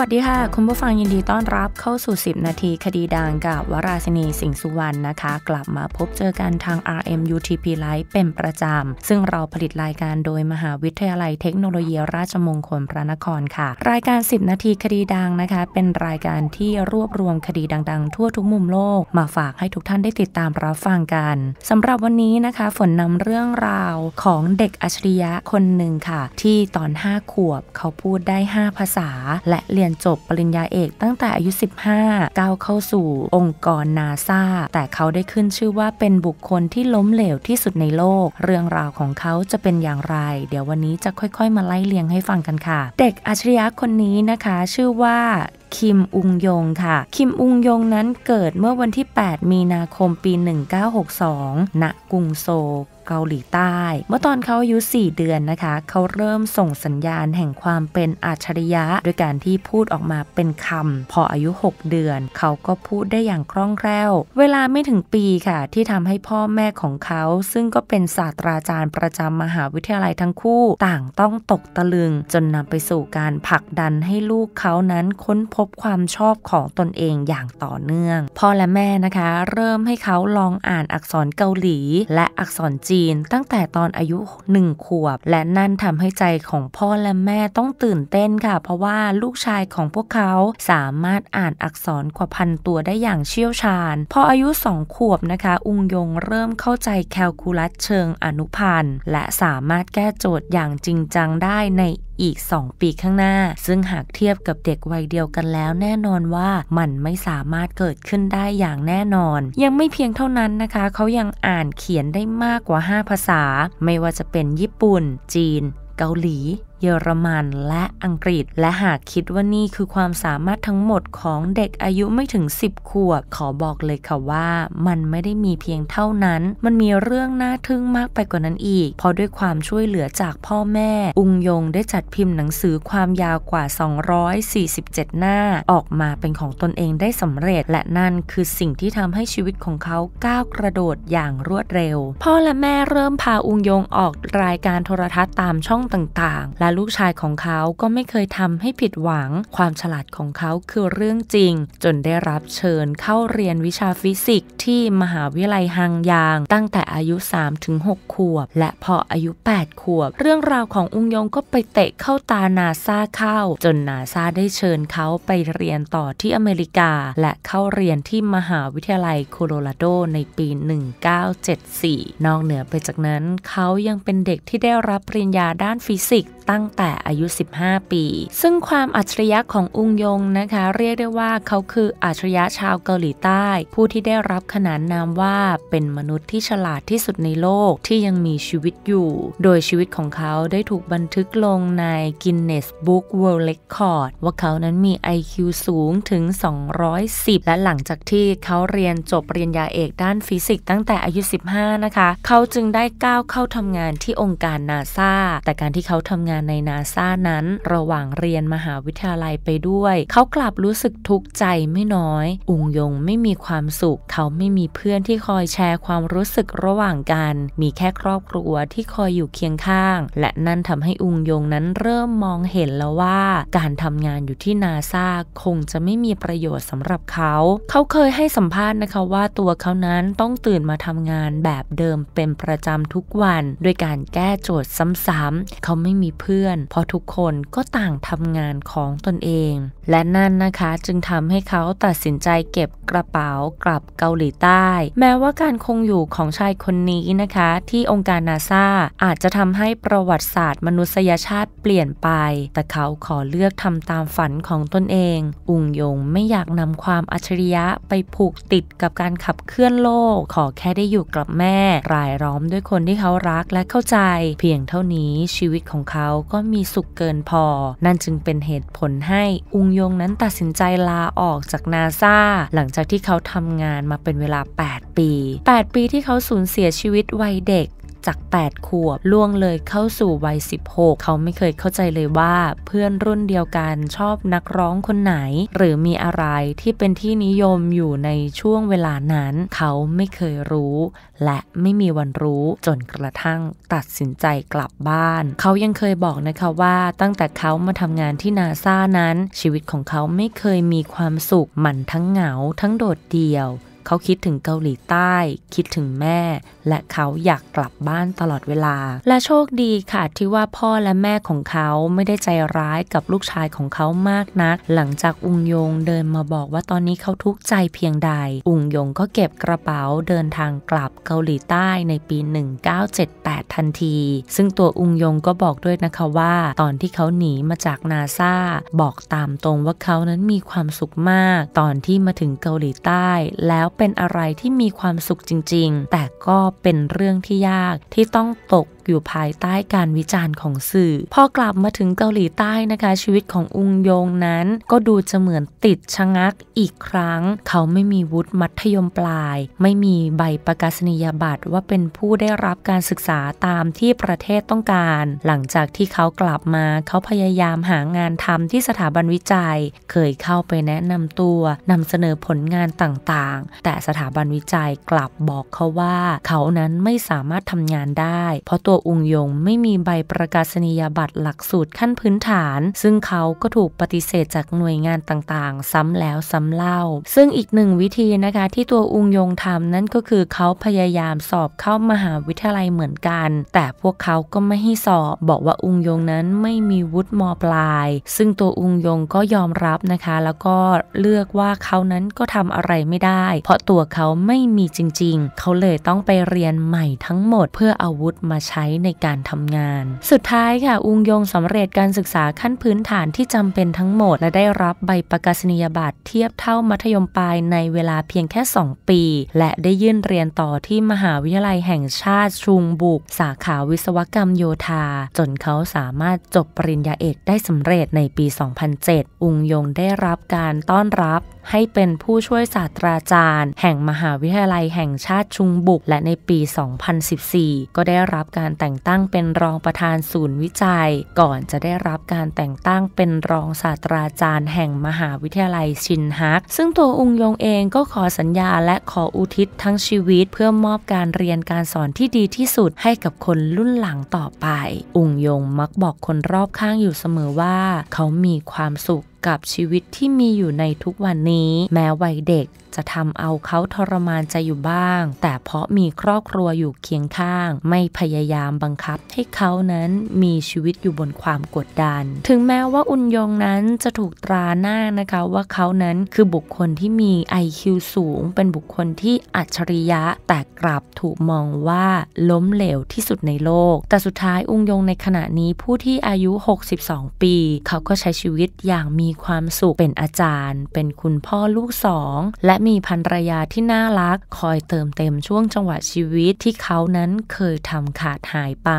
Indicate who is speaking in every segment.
Speaker 1: วัสดีค่ะ คุณผู้ฟังยินดีต้อนรับเข้าสู่ 10 นาทีคดีดังกับวราศินีสิงสุวรรณนะคะ กลับมาพบเจอกันทาง RMUTP Live เป็นประจำ ซึ่งเราผลิตรายการโดยมหาวิทยาลัยเทคโนโลยีราชมงคล พระนครค่ะ รายการ 10 นาทีคดีดังนะคะ เป็นรายการที่รวบรวมคดีดังๆ ทั่วทุกมุมโลก มาฝากให้ทุกท่านได้ติดตามรับฟังกันสำหรับวันนี้นะคะฝนนำเรื่องราวของเด็กอัจฉริยะคนหนึ่งค่ะ ที่ตอน 5 ขวบเขาพูดได้ 5 ภาษาและเรียนียนจบปริญญาเอกตั้งแต่อายุ 15ก้าวเข้าสู่องค์กรนาซาแต่เขาได้ขึ้นชื่อว่าเป็นบุคคลที่ล้มเหลวที่สุดในโลก เรื่องราวของเขาจะเป็นอย่างไร เดี๋ยววันนี้จะค่อยๆมาไล่เลียงให้ฟังกันค่ะ เด็กอัจฉริยะคนนี้นะคะ ชื่อว่าคิมอุงยงค่ะ คิมอุงยงนั้นเกิดเมื่อวันที่ 8 มีนาคมปี 1962ณกรุงโซเกาหลีใต้ เมื่อตอนเขาอายุ 4 เดือนนะคะ เขาเริ่มส่งสัญญาณแห่งความเป็นอัจฉริยะด้วยการที่พูดออกมาเป็นคำ พออายุ 6 เดือนเขาก็พูดได้อย่างคล่องแคล่ว เวลาไม่ถึงปีค่ะที่ทำให้พ่อแม่ของเขา ซึ่งก็เป็นศาสตราจารย์ประจำมหาวิทยาลัยทั้งคู่ ต่างต้องตกตะลึง จนนำไปสู่การผลักดันให้ลูกเขานั้นค้นพบความชอบของตนเองอย่างต่อเนื่อง พ่อและแม่นะคะ เริ่มให้เขาลองอ่านอักษรเกาหลีและอักษรจีนีนตั้งแต่ตอนอายุหนึ่งขวบ และนั่นทำให้ใจของพ่อและแม่ต้องตื่นเต้นค่ะ เพราะว่าลูกชายของพวกเขาสามารถอ่านอักษรกว่าพันตัวได้อย่างเชี่ยวชาญพออายุสองขวบนะคะ อุงยงเริ่มเข้าใจแคลคูลัสเชิงอนุพันธ์ และสามารถแก้โจทย์อย่างจริงจังได้ในอีก 2 ปีข้างหน้า ซึ่งหากเทียบกับเด็กวัยเดียวกันแล้วแน่นอนว่ามันไม่สามารถเกิดขึ้นได้อย่างแน่นอน ยังไม่เพียงเท่านั้นนะคะ เขายังอ่านเขียนได้มากกว่า 5 ภาษา ไม่ว่าจะเป็นญี่ปุ่น จีน เกาหลีเยอรมันและอังกฤษ และหากคิดว่านี่คือความสามารถทั้งหมดของเด็กอายุไม่ถึง 10 ขวบ ขอบอกเลยค่ะว่ามันไม่ได้มีเพียงเท่านั้น มันมีเรื่องน่าทึ่งมากไปกว่านั้นอีกเพราะด้วยความช่วยเหลือจากพ่อแม่ อุงยงได้จัดพิมพ์หนังสือความยาวกว่า 247 หน้า ออกมาเป็นของตนเองได้สำเร็จและนั่นคือสิ่งที่ทำให้ชีวิตของเขาก้าวกระโดดอย่างรวดเร็วพ่อและแม่เริ่มพาอุงยงออกรายการโทรทัศน์ตามช่องต่างๆและลูกชายของเขาก็ไม่เคยทำให้ผิดหวัง ความฉลาดของเขาคือเรื่องจริง จนได้รับเชิญเข้าเรียนวิชาฟิสิกส์ที่มหาวิทยาลัยฮังยาง ตั้งแต่อายุ 3-6ขวบ และพออายุ 8 ขวบ เรื่องราวของอุงยงก็ไปเตะเข้าตานาซาเข้า จนนาซาได้เชิญเขาไปเรียนต่อที่อเมริกา และเข้าเรียนที่มหาวิทยาลัยโคโลราโดในปี 1974นอกเหนือไปจากนั้น เขายังเป็นเด็กที่ได้รับปริญญาด้านฟิสิกส์ตั้งแต่อายุ 15 ปี ซึ่งความอัจฉริยะของอุงยงนะคะ เรียกได้ว่าเขาคืออัจฉริยะชาวเกาหลีใต้ ผู้ที่ได้รับขนานนามว่าเป็นมนุษย์ที่ฉลาดที่สุดในโลกที่ยังมีชีวิตอยู่ โดยชีวิตของเขาได้ถูกบันทึกลงในกินเนสบุ๊กเวิลด์เรคคอร์ดว่าเขานั้นมี IQ สูงถึง 210 และหลังจากที่เขาเรียนจบปริญญาเอกด้านฟิสิกส์ตั้งแต่อายุ15นะคะเขาจึงได้ก้าวเข้าทำงานที่องค์การนาซาแต่การที่เขาทำงานในนาซานั้นระหว่างเรียนมหาวิทยาลัยไปด้วย เขากลับรู้สึกทุกข์ใจไม่น้อย อุงยงไม่มีความสุข เขาไม่มีเพื่อนที่คอยแชร์ความรู้สึกระหว่างกันมีแค่ครอบครัวที่คอยอยู่เคียงข้าง และนั่นทำให้อุงยงนั้นเริ่มมองเห็นแล้วว่า การทำงานอยู่ที่นาซาคงจะไม่มีประโยชน์สำหรับเขา เขาเคยให้สัมภาษณ์นะคะว่า ตัวเขานั้นต้องตื่นมาทำงานแบบเดิมเป็นประจำทุกวัน ด้วยการแก้โจทย์ซ้ำๆเขาไม่มีเพื่อนพื่อนเพราะทุกคนก็ต่างทำงานของตนเอง และนั่นนะคะจึงทำให้เขาตัดสินใจเก็บกระเป๋ากลับเกาหลีใต้ แม้ว่าการคงอยู่ของชายคนนี้นะคะ ที่องค์การนาซาอาจจะทำให้ประวัติศาสตร์มนุษยชาติเปลี่ยนไป แต่เขาขอเลือกทำตามฝันของตนเอง อุงยงไม่อยากนำความอัจฉริยะไปผูกติดกับการขับเคลื่อนโลก ขอแค่ได้อยู่กับแม่ รายล้อมด้วยคนที่เขารักและเข้าใจ เพียงเท่านี้ชีวิตของเขาก็มีสุขเกินพอ นั่นจึงเป็นเหตุผลให้ อุงยงนั้นตัดสินใจลาออกจากนาซาหลังจากที่เขาทำงานมาเป็นเวลา 8 ปี 8 ปีที่เขาสูญเสียชีวิตวัยเด็กจาก 8 ขวบล่วงเลยเข้าสู่วัย 16 เขาไม่เคยเข้าใจเลยว่าเพื่อนรุ่นเดียวกันชอบนักร้องคนไหน หรือมีอะไรที่เป็นที่นิยมอยู่ในช่วงเวลานั้น เขาไม่เคยรู้และไม่มีวันรู้จนกระทั่ง ตัดสินใจกลับบ้าน เขายังเคยบอกนะคะว่า ตั้งแต่เขามาทำงานที่นาซ่านั้น ชีวิตของเขาไม่เคยมีความสุขมันทั้งเหงาทั้งโดดเดี่ยวเขาคิดถึงเกาหลีใต้ คิดถึงแม่ และเขาอยากกลับบ้านตลอดเวลา และโชคดีค่ะที่ว่าพ่อและแม่ของเขาไม่ได้ใจร้ายกับลูกชายของเขามากนัก หลังจากอุงยงเดินมาบอกว่าตอนนี้เขาทุกข์ใจเพียงใดอุงยงก็เก็บกระเป๋าเดินทางกลับเกาหลีใต้ในปี 1978 ทันที ซึ่งตัวอุงยงก็บอกด้วยนะคะว่าตอนที่เขาหนีมาจากนาซาบอกตามตรงว่าเขานั้นมีความสุขมาก ตอนที่มาถึงเกาหลีใต้ แล้วเป็นอะไรที่มีความสุขจริงๆ แต่ก็เป็นเรื่องที่ยากที่ต้องตกอยู่ภายใต้การวิจารณ์ของสื่อ พอกลับมาถึงเกาหลีใต้นะคะ ชีวิตของอุงยงนั้น ก็ดูจะเหมือนติดชะงักอีกครั้ง เขาไม่มีวุฒิมัธยมปลาย ไม่มีใบประกาศนียบัตรว่าเป็นผู้ได้รับการศึกษาตามที่ประเทศต้องการ หลังจากที่เขากลับมาเขาพยายามหางานทำที่สถาบันวิจัย เคยเข้าไปแนะนำตัว นำเสนอผลงานต่างๆ แต่สถาบันวิจัยกลับบอกเขาว่าเขานั้นไม่สามารถทำงานได้ เพราะตัวตัวอุงยงไม่มีใบประกาศนียบัตรหลักสูตรขั้นพื้นฐาน ซึ่งเขาก็ถูกปฏิเสธจากหน่วยงานต่างๆ ซ้ำแล้วซ้ำเล่า ซึ่งอีกหนึ่งวิธีนะคะที่ตัวอุงยงทำนั่นก็คือเขาพยายามสอบเข้ามหาวิทยาลัยเหมือนกัน แต่พวกเขาก็ไม่ให้สอบบอกว่าอุงยงนั้นไม่มีวุฒิมปลาย ซึ่งตัวอุงยงก็ยอมรับนะคะ แล้วก็เลือกว่าเขานั้นก็ทำอะไรไม่ได้ เพราะตัวเขาไม่มีจริง ๆเขาเลยต้องไปเรียนใหม่ทั้งหมดเพื่ออาวุธมาใช้ช้ในการทำงาน สุดท้ายค่ะ อุงยงสำเร็จการศึกษาขั้นพื้นฐานที่จำเป็นทั้งหมด และได้รับใบประกาศนียบัตร เทียบเท่ามัธยมปลาย ในเวลาเพียงแค่ 2 ปี และได้ยื่นเรียนต่อที่มหาวิทยาลัยแห่งชาติชุงบุก สาขาวิศวกรรมโยธา จนเขาสามารถจบปริญญาเอก ได้สำเร็จในปี 2007 อุงยงได้รับการต้อนรับ ให้เป็นผู้ช่วยศาสตราจารย์ แห่งมหาวิทยาลัยแห่งชาติชุงบุกและในปี 2014 ก็ได้รับการแต่งตั้งเป็นรองประธานศูนย์วิจัย ก่อนจะได้รับการแต่งตั้งเป็นรองศาสตราจารย์แห่งมหาวิทยาลัยชินฮักซึ่งตัว อุงยงเองก็ขอสัญญาและขออุทิศทั้งชีวิตเพื่อมอบการเรียนการสอนที่ดีที่สุดให้กับคนรุ่นหลังต่อไป อุงยงมักบอกคนรอบข้างอยู่เสมอว่า เขามีความสุขกับชีวิตที่มีอยู่ในทุกวันนี้ แม้วัยเด็กจะทำเอาเขาทรมานใจอยู่บ้าง แต่เพราะมีครอบครัวอยู่เคียงข้าง ไม่พยายามบังคับ ให้เขานั้นมีชีวิตอยู่บนความกดดัน ถึงแม้ว่าอุนยงนั้นจะถูกตราหน้านะคะว่าเขานั้นคือบุคคลที่มี IQ สูง เป็นบุคคลที่อัจฉริยะแต่กลับถูกมองว่าล้มเหลวที่สุดในโลก แต่สุดท้ายอุงยงในขณะนี้ผู้ที่อายุ 62 ปีเขาก็ใช้ชีวิตอย่างมีความสุขเป็นอาจารย์ เป็นคุณพ่อลูกสอง และมีภรรยาที่น่ารักคอยเติมเต็มช่วงจังหวะชีวิตที่เขานั้นเคยทำขาดหายไป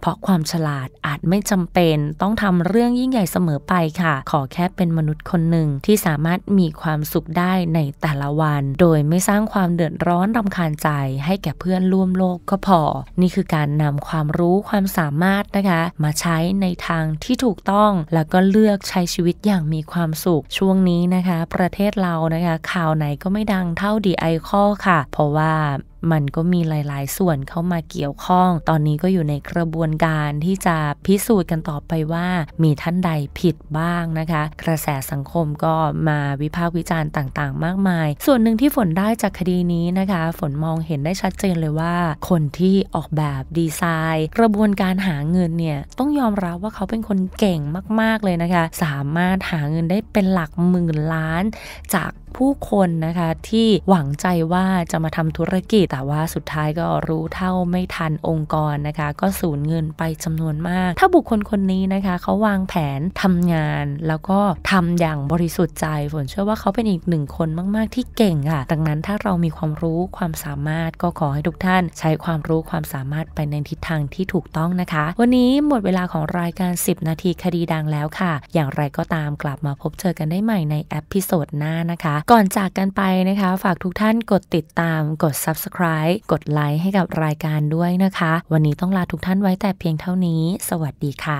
Speaker 1: เพราะความฉลาดอาจไม่จำเป็น ต้องทำเรื่องยิ่งใหญ่เสมอไปค่ะ ขอแค่เป็นมนุษย์คนหนึ่งที่สามารถมีความสุขได้ในแต่ละวัน โดยไม่สร้างความเดือดร้อนรำคาญใจ ให้แก่เพื่อนร่วมโลกก็พอนี่คือการนำความรู้ความสามารถนะคะมาใช้ในทางที่ถูกต้องแล้วก็เลือกใช้ชีวิตอย่างมีความสุขช่วงนี้นะคะ ประเทศเรานะคะ ข่าวไหนก็ไม่ดังเท่าดีไอคอค่ะ เพราะว่ามันก็มีหลาย ๆ ส่วนเข้ามาเกี่ยวข้อง ตอนนี้ก็อยู่ในกระบวนการที่จะพิสูจน์กันต่อไปว่ามีท่านใดผิดบ้างนะคะ กระแสสังคมก็มาวิพากษ์วิจารณ์ต่าง ๆ มากมาย ส่วนหนึ่งที่ฝนได้จากคดีนี้นะคะ ฝนมองเห็นได้ชัดเจนเลยว่า คนที่ออกแบบดีไซน์ กระบวนการหาเงินเนี่ยต้องยอมรับว่าเขาเป็นคนเก่งมากๆ เลยนะคะ สามารถหาเงินได้เป็นหลักหมื่นล้านจากผู้คนนะคะที่หวังใจว่าจะมาทำธุรกิจ แต่ว่าสุดท้ายก็รู้เท่าไม่ทันองค์กรนะคะ ก็สูญเงินไปจำนวนมาก ถ้าบุคคลคนนี้นะคะเขาวางแผนทำงาน แล้วก็ทำอย่างบริสุทธิ์ใจฝนเชื่อว่าเขาเป็นอีกหนึ่งคนมากๆ ที่เก่งค่ะ ดังนั้นถ้าเรามีความรู้ความสามารถก็ขอให้ทุกท่านใช้ความรู้ความสามารถไปในทิศทางที่ถูกต้องนะคะ วันนี้หมดเวลาของรายการ 10 นาทีคดีดังแล้วค่ะ อย่างไรก็ตามกลับมาพบเจอกันได้ใหม่ในแอพิโซดหน้านะคะก่อนจากกันไปนะคะ ฝากทุกท่านกดติดตามกด subscribe กดไลค์ให้กับรายการด้วยนะคะ วันนี้ต้องลาทุกท่านไว้แต่เพียงเท่านี้ สวัสดีค่ะ